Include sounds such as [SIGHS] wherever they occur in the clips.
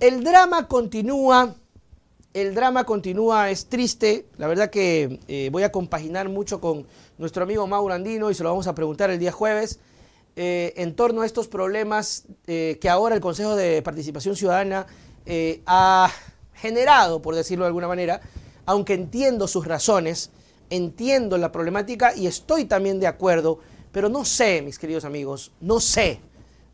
El drama continúa, el drama continúa, es triste. La verdad que eh, voy a compaginar mucho con nuestro amigo Mauro Andino y se lo vamos a preguntar el día jueves. Eh, en torno a estos problemas eh, que ahora el Consejo de Participación Ciudadana ha generado, por decirlo de alguna manera, aunque entiendo sus razones, entiendo la problemática y estoy también de acuerdo, pero no sé, mis queridos amigos, no sé,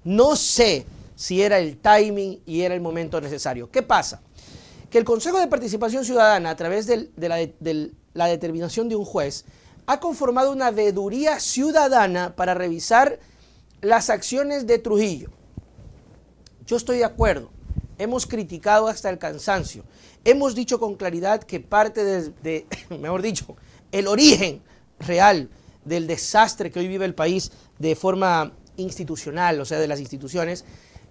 no sé si era el timing y era el momento necesario. ¿Qué pasa? Que el Consejo de Participación Ciudadana, a través de, la, determinación de un juez, ha conformado una veduría ciudadana para revisar las acciones de Trujillo. Yo estoy de acuerdo. Hemos criticado hasta el cansancio. Hemos dicho con claridad que parte de, [COUGHS] mejor dicho, el origen real del desastre que hoy vive el país de forma institucional, o sea, de las instituciones,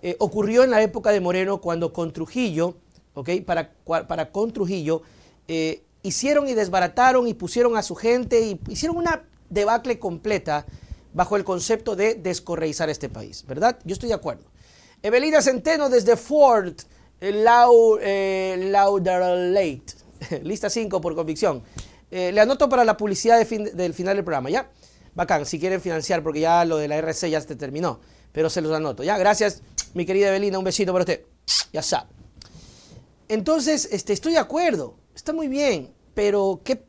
eh, ocurrió en la época de Moreno cuando con Trujillo, ¿ok? para, para con Trujillo, eh, hicieron y desbarataron y pusieron a su gente y hicieron una debacle completa bajo el concepto de descorreizar este país, ¿verdad? Yo estoy de acuerdo. Evelina Centeno desde Ford eh, Lau, [LAUGHS] lista 5 por convicción. le anoto para la publicidad del final del programa, ¿ya? Bacán, si quieren financiar, porque ya lo de la RC ya se terminó, pero se los anoto, ¿ya? Gracias. Mi querida Evelina, un besito para usted. Ya sabe. Entonces, este, estoy de acuerdo, está muy bien, pero que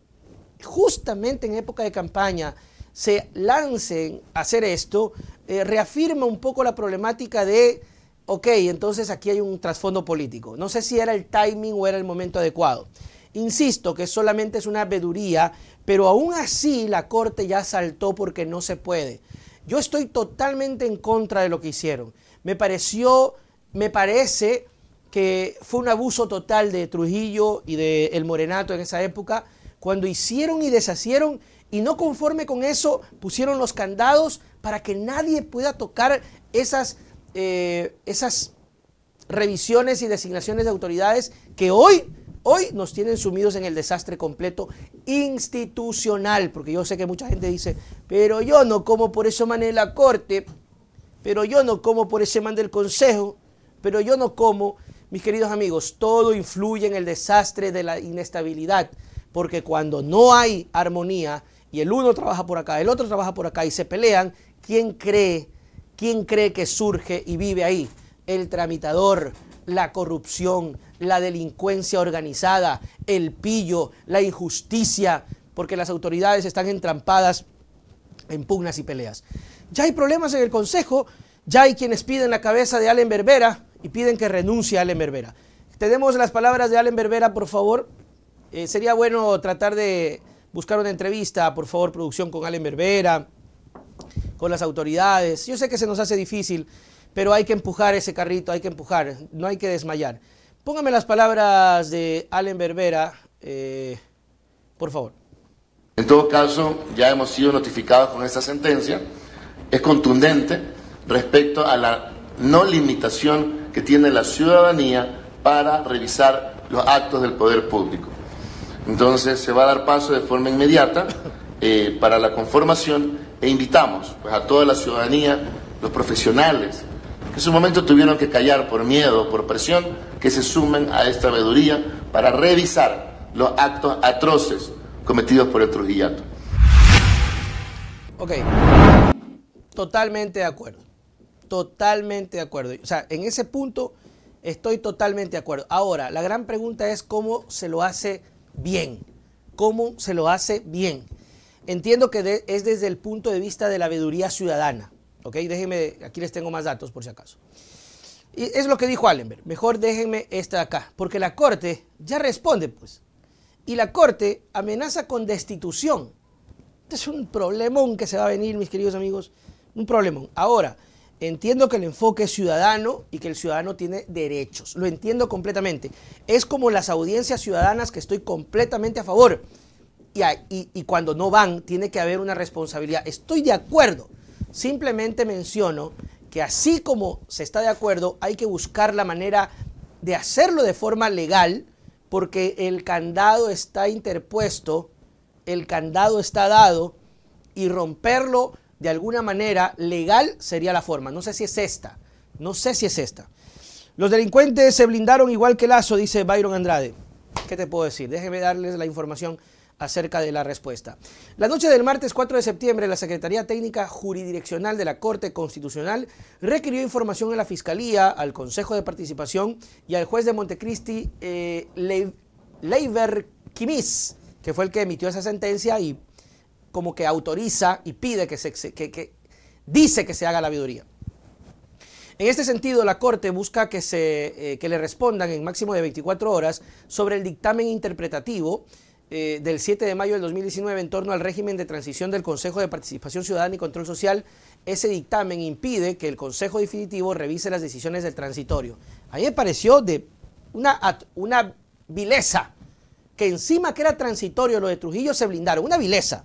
justamente en época de campaña se lancen a hacer esto, eh, reafirma un poco la problemática de, ok, entonces aquí hay un trasfondo político. No sé si era el timing o era el momento adecuado. Insisto que solamente es una veduría, pero aún así la Corte ya saltó porque no se puede. Yo estoy totalmente en contra de lo que hicieron. Me pareció, me parece que fue un abuso total de Trujillo y de El Morenato en esa época, cuando hicieron y deshacieron y no conforme con eso pusieron los candados para que nadie pueda tocar esas, eh, esas revisiones y designaciones de autoridades que hoy, hoy nos tienen sumidos en el desastre completo institucional, porque yo sé que mucha gente dice, pero yo no como por eso mané la corte, pero yo no como por ese man del consejo, pero yo no como. Mis queridos amigos, todo influye en el desastre de la inestabilidad, porque cuando no hay armonía y el uno trabaja por acá, el otro trabaja por acá y se pelean, ¿quién cree? ¿Quién cree que surge y vive ahí? El tramitador, la corrupción, la delincuencia organizada, el pillo, la injusticia, porque las autoridades están entrampadas en pugnas y peleas. Ya hay problemas en el Consejo, ya hay quienes piden la cabeza de Allen Berbera y piden que renuncie a Allen Berbera. Tenemos las palabras de Allen Berbera, por favor. Eh, sería bueno tratar de buscar una entrevista, por favor, producción con Allen Berbera, con las autoridades. Yo sé que se nos hace difícil, pero hay que empujar ese carrito, hay que empujar, no hay que desmayar. Póngame las palabras de Allen Berbera, eh, por favor. En todo caso, ya hemos sido notificados con esta sentencia es contundente respecto a la no limitación que tiene la ciudadanía para revisar los actos del poder público. Entonces se va a dar paso de forma inmediata eh, para la conformación e invitamos pues, a toda la ciudadanía, los profesionales, que en su momento tuvieron que callar por miedo, por presión, que se sumen a esta veeduría para revisar los actos atroces cometidos por el Trujillato. Okay. Totalmente de acuerdo. Totalmente de acuerdo. O sea, en ese punto estoy totalmente de acuerdo. Ahora, la gran pregunta es cómo se lo hace bien. ¿Cómo se lo hace bien? Entiendo que es desde el punto de vista de la veeduría ciudadana. ¿Ok? Déjenme, aquí les tengo más datos por si acaso. Y es lo que dijo Allenberg. Mejor déjenme esta de acá, porque la Corte ya responde, pues. Y la Corte amenaza con destitución. Este es un problemón que se va a venir, mis queridos amigos un problema. Ahora, entiendo que el enfoque es ciudadano y que el ciudadano tiene derechos. Lo entiendo completamente. Es como las audiencias ciudadanas que estoy completamente a favor. y cuando no van, tiene que haber una responsabilidad. Estoy de acuerdo. Simplemente menciono que así como se está de acuerdo, hay que buscar la manera de hacerlo de forma legal, porque el candado está interpuesto, el candado está dado, y romperlo de alguna manera legal sería la forma. No sé si es esta. No sé si es esta. Los delincuentes se blindaron igual que Lazo, dice Byron Andrade. ¿Qué te puedo decir? Déjeme darles la información acerca de la respuesta. La noche del martes 4 de septiembre, la Secretaría Técnica Juridireccional de la Corte Constitucional requirió información a la Fiscalía, al Consejo de Participación y al juez de Montecristi, eh, Leiber Kimis, que fue el que emitió esa sentencia y como que autoriza y pide que se, que, dice que se haga la viuduría. En este sentido, la Corte busca que, se, eh, que le respondan en máximo de 24 horas sobre el dictamen interpretativo eh, del 7 de mayo del 2019 en torno al régimen de transición del Consejo de Participación Ciudadana y Control Social. Ese dictamen impide que el Consejo Definitivo revise las decisiones del transitorio. A mí me pareció de una, una vileza, que encima que era transitorio lo de Trujillo se blindaron, una vileza.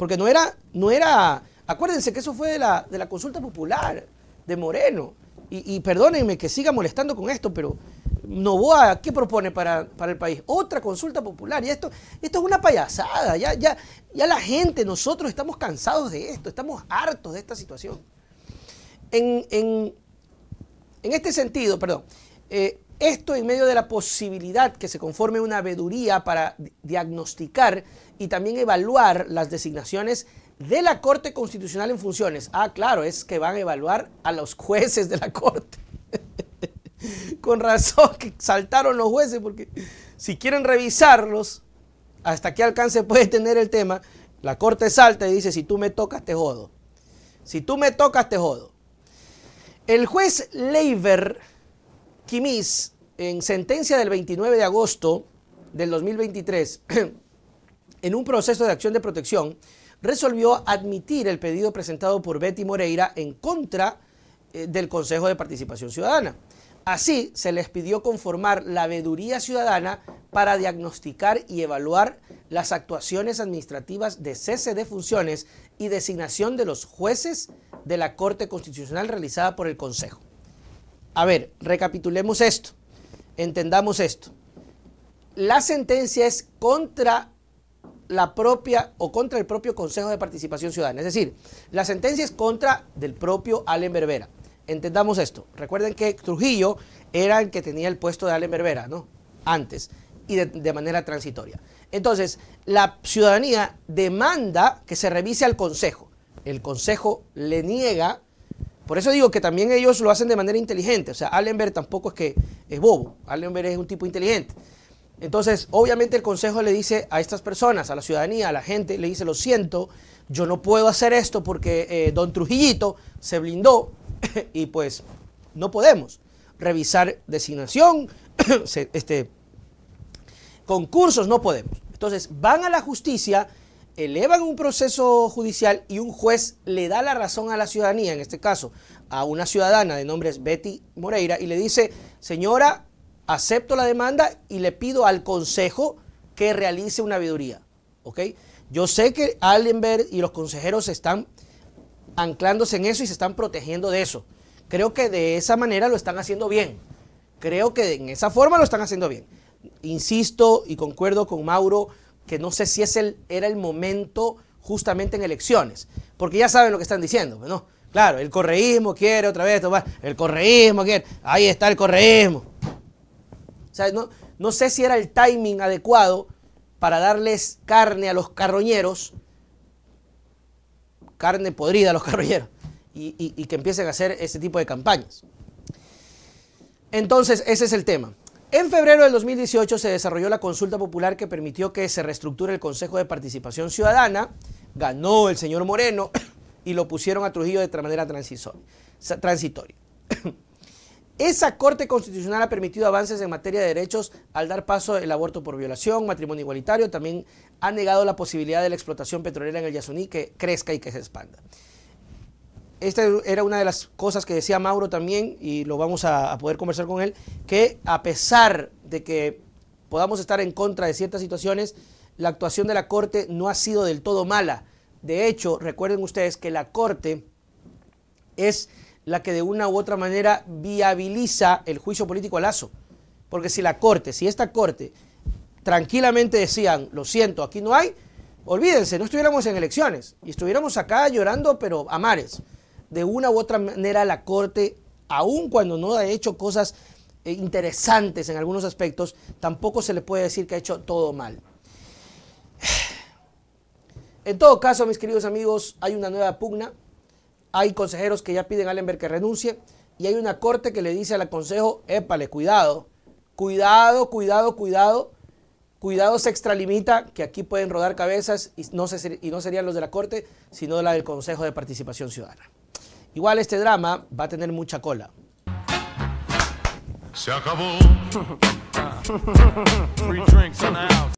Porque no era, no era, acuérdense que eso fue de la, consulta popular de Moreno. Y, perdónenme que siga molestando con esto, pero Novoa, ¿qué propone para, el país? Otra consulta popular. Y esto, esto es una payasada. Ya, ya, ya la gente, nosotros estamos cansados de esto, estamos hartos de esta situación. En, este sentido, perdón, eh, esto en medio de la posibilidad que se conforme una veeduría para diagnosticar y también evaluar las designaciones de la Corte Constitucional en funciones. Ah, claro, es que van a evaluar a los jueces de la Corte. [LAUGHS] Con razón que saltaron los jueces, porque si quieren revisarlos, hasta qué alcance puede tener el tema, la Corte salta y dice, si tú me tocas, te jodo. Si tú me tocas, te jodo. El juez Leiber Kimis, en sentencia del 29 de agosto del 2023, [CLEARS THROAT] en un proceso de acción de protección, resolvió admitir el pedido presentado por Betty Moreira en contra eh, del Consejo de Participación Ciudadana. Así, se les pidió conformar la veeduría ciudadana para diagnosticar y evaluar las actuaciones administrativas de cese de funciones y designación de los jueces de la Corte Constitucional realizada por el Consejo. A ver, recapitulemos esto, entendamos esto. La sentencia es contra la propia o contra el propio Consejo de Participación Ciudadana. Es decir, la sentencia es contra del propio Allen Berbera. Entendamos esto. Recuerden que Trujillo era el que tenía el puesto de Allen Berbera, ¿no? Antes y de, de manera transitoria. Entonces, la ciudadanía demanda que se revise al Consejo. El Consejo le niega por eso digo que también ellos lo hacen de manera inteligente. O sea, Allenberg tampoco es que es bobo. Allenberg es un tipo inteligente. Entonces, obviamente el Consejo le dice a estas personas, a la ciudadanía, a la gente, le dice, lo siento, yo no puedo hacer esto porque eh, don Trujillito se blindó [LAUGHS] y pues no podemos revisar designación, [CLEARS THROAT] este, concursos, no podemos. Entonces, van a la justicia elevan un proceso judicial y un juez le da la razón a la ciudadanía, en este caso a una ciudadana de nombre es Betty Moreira, y le dice, señora, acepto la demanda y le pido al Consejo que realice una veeduría. Yo sé que Allenberg y los consejeros están anclándose en eso y se están protegiendo de eso. Creo que de esa manera lo están haciendo bien. Creo que en esa forma lo están haciendo bien. Insisto y concuerdo con Mauro que no sé si es el, era el momento justamente en elecciones, porque ya saben lo que están diciendo, pues, ¿no? Claro, el correísmo quiere otra vez tomar, el correísmo quiere, ahí está el correísmo. O sea, no, sé si era el timing adecuado para darles carne a los carroñeros, carne podrida a los [LAUGHS] carroñeros, y que empiecen a hacer ese tipo de campañas. Entonces, ese es el tema. En febrero del 2018 se desarrolló la consulta popular que permitió que se reestructure el Consejo de Participación Ciudadana. Ganó el señor Moreno [CLEARS THROAT] y lo pusieron a Trujillo de manera transitoria. [CLEARS THROAT] Esa Corte Constitucional ha permitido avances en materia de derechos al dar paso al aborto por violación, matrimonio igualitario, también ha negado la posibilidad de la explotación petrolera en el Yasuní que crezca y que se expanda esta era una de las cosas que decía Mauro también, y lo vamos a, poder conversar con él, que a pesar de que podamos estar en contra de ciertas situaciones, la actuación de la Corte no ha sido del todo mala. De hecho, recuerden ustedes que la Corte es la que de una u otra manera viabiliza el juicio político a Lazo. Porque si la Corte, si esta Corte tranquilamente decían, lo siento, aquí no hay, olvídense, no estuviéramos en elecciones y estuviéramos acá llorando, pero a mares de una u otra manera la Corte, aun cuando no ha hecho cosas eh, interesantes en algunos aspectos, tampoco se le puede decir que ha hecho todo mal. [SIGHS] En todo caso, mis queridos amigos, hay una nueva pugna, hay consejeros que ya piden a Allenberg que renuncie y hay una corte que le dice al consejo, épale, cuidado, cuidado, cuidado, cuidado, cuidado se extralimita que aquí pueden rodar cabezas y no, y no serían los de la corte, sino la del Consejo de Participación Ciudadana. Igual este drama va a tener mucha cola. [LAUGHS]